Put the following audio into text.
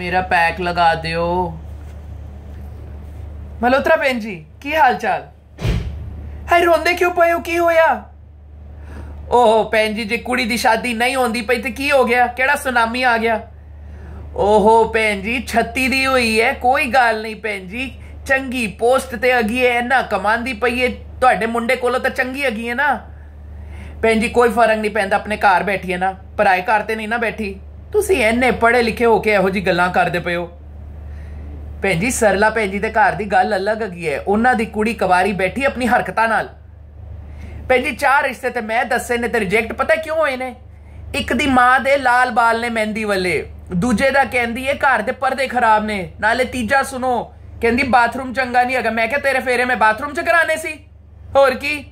ਮੇਰਾ ਪੈਕ ਲਗਾ ਦਿਓ ਮਲੋਤਰਾ ਭੈਣ ਜੀ ਕੀ ਹਾਲ ਚਾਲ ਹੈ ਰੋਂਦੇ ਕਿਉਂ ਪਏ ਹੋ ਕੀ ਹੋਇਆ ਓਹ ਭੈਣ ਜੀ ਜੇ ਕੁੜੀ ਦੀ ਸ਼ਾਦੀ ਨਹੀਂ ਹੁੰਦੀ ਪਈ ਤੇ ਕੀ ਹੋ ਗਿਆ ਕਿਹੜਾ ਸੁਨਾਮੀ ਆ ਗਿਆ ਓਹੋ ਭੈਣ ਜੀ 36 ਦੀ ਹੋਈ ਹੈ ਕੋਈ ਗੱਲ ਨਹੀਂ ਭੈਣ ਜੀ ਚੰਗੀ ਪੋਸਟ ਤੇ ਅਗੀ ਹੈ ਨਾ ਕਮਾਂਦੀ ਪਈ ਹੈ ਤੁਹਾਡੇ ਮੁੰਡੇ ਕੋਲੋਂ ਤਾਂ ਚੰਗੀ ਅਗੀ ਹੈ ਨਾ ਭੈਣ ਜੀ ਕੋਈ ਫਰਕ ਨਹੀਂ ਪੈਂਦਾ ਆਪਣੇ ਘਰ ਬੈਠੀ ਹੈ ਨਾ ਪਰਾਏ ਘਰ ਤੇ ਨਹੀਂ ਨਾ ਬੈਠੀ ਤੁਸੀਂ ਐਨੇ ਪੜ੍ਹੇ ਲਿਖੇ ਹੋ ਕੇ ਇਹੋ ਜੀ ਗੱਲਾਂ ਕਰਦੇ ਪਏ ਹੋ ਭੈਣ ਜੀ ਸਰਲਾ ਭੈਣ ਜੀ ਦੇ ਘਰ ਦੀ ਗੱਲ ਅਲੱਗ ਹੈ ਉਹਨਾਂ ਦੀ ਕੁੜੀ ਕਵਾਰੀ ਬੈਠੀ ਆਪਣੀ ਹਰਕਤਾਂ ਨਾਲ ਭੈਣ ਜੀ ਚਾਰ ਰਿਸ਼ਤੇ ਤੇ ਮੈਂ ਦੱਸੇ ਨੇ ਤੇ ਰਿਜੈਕਟ ਪਤਾ ਕਿਉਂ ਹੋਏ ਨੇ ਇੱਕ ਦੀ ਮਾਂ ਦੇ ਲਾਲ ਬਾਲ ਨੇ ਮਹਿੰਦੀ ਵੱਲੇ ਦੂਜੇ ਦਾ ਕਹਿੰਦੀ ਇਹ ਘਰ ਦੇ ਪਰਦੇ ਖਰਾਬ ਨੇ ਨਾਲੇ ਤੀਜਾ ਸੁਣੋ ਕਹਿੰਦੀ ਬਾਥਰੂਮ ਚੰਗਾ ਨਹੀਂ ਹੈਗਾ ਮੈਂ ਕਿਹਾ ਤੇਰੇ ਫੇਰੇ ਮੈਂ ਬਾਥਰੂਮ ਚ ਕਰਾਣੇ ਸੀ ਹੋਰ ਕੀ